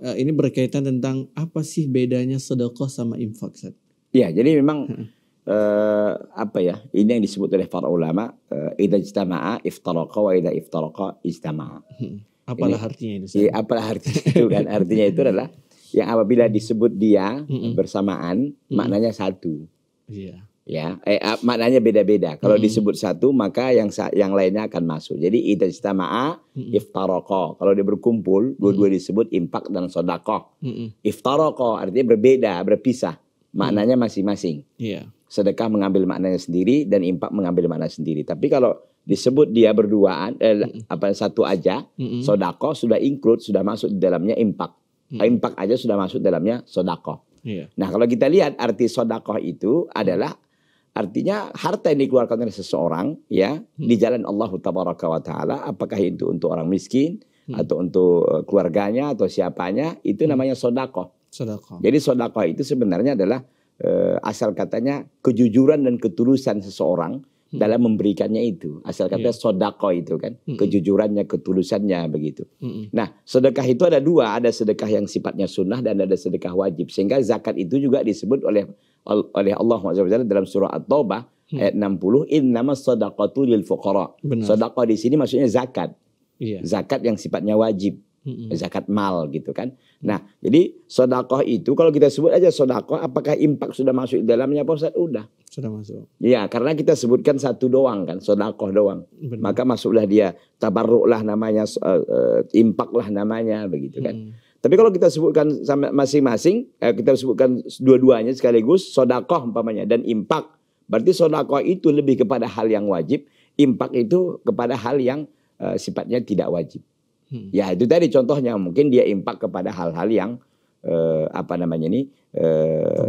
Eh, ini berkaitan tentang apa sih bedanya sedekah sama infak Seth? Ya, jadi memang uh, apa ya? Ini yang disebut oleh para ulama, uh, idza ijtama'a iftaraqa wa idza iftaraqa ijtama'a. Apalah hmm. ini, artinya itu? Iya, apalah artinya itu kan? artinya itu adalah yang apabila disebut dia hmm. bersamaan, maknanya satu. Iya ya eh, ah, maknanya beda-beda kalau hmm. disebut satu maka yang yang lainnya akan masuk jadi ijtama'a hmm. iftaraqa kalau dia berkumpul hmm. dua-dua hmm. disebut impak dan sodako. hmm. rokok artinya berbeda berpisah maknanya hmm. masing-masing yeah. sedekah mengambil maknanya sendiri dan impak mengambil makna sendiri tapi kalau disebut dia berduaan eh, hmm. apa satu aja hmm. sodako sudah include sudah masuk di dalamnya impak hmm. impak aja sudah masuk di dalamnya sodako. yeah. Iya. nah kalau kita lihat arti sodako itu adalah Artinya harta yang dikeluarkan oleh seseorang ya hmm. di jalan Allah Tabaraka wa taala apakah itu untuk orang miskin hmm. atau untuk e, keluarganya atau siapanya itu hmm. namanya sodako. sodako. Jadi sodako itu sebenarnya adalah e, asal katanya kejujuran dan ketulusan seseorang Hmm. dalam memberikannya itu asal kata yeah. sodako itu kan mm -hmm. kejujurannya ketulusannya begitu mm -hmm. nah sedekah itu ada dua ada sedekah yang sifatnya sunnah dan ada sedekah wajib sehingga zakat itu juga disebut oleh oleh Allah SWT dalam surah at-taubah mm. ayat 60 in sodako tuh lil fuqara sodako di sini maksudnya zakat yeah. zakat yang sifatnya wajib mm-hmm. zakat mal gitu kan. Nah, jadi sodakoh itu kalau kita sebut aja sodakoh, apakah impak sudah masuk di dalamnya Pak Ustaz? Udah. Sudah masuk. Iya, karena kita sebutkan satu doang kan, sodakoh doang. Benar. Maka masuklah dia, tabarruklah namanya, uh, uh, impaklah namanya begitu kan. Tapi kalau kita sebutkan sama masing-masing, eh, kita sebutkan dua-duanya sekaligus, sodakoh umpamanya dan impak. Berarti sodakoh itu lebih kepada hal yang wajib, impak itu kepada hal yang uh, sifatnya tidak wajib. Hmm. Ya itu tadi contohnya mungkin dia impak kepada hal-hal yang eh, apa namanya ini eh,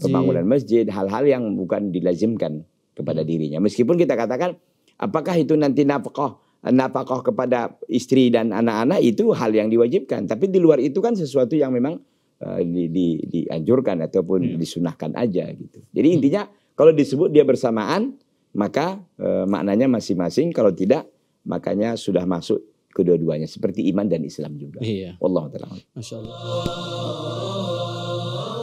pembangunan eh, masjid, hal-hal yang bukan dilazimkan kepada hmm. dirinya. Meskipun kita katakan apakah itu nanti nafkah eh, nafkah kepada istri dan anak-anak itu hal yang diwajibkan, tapi di luar itu kan sesuatu yang memang eh, di, di, dianjurkan ataupun hmm. disunahkan aja gitu. Jadi hmm. intinya kalau disebut dia bersamaan maka eh, maknanya masing-masing kalau tidak makanya sudah masuk kedua-duanya seperti iman dan Islam juga. Iya. Allah taala.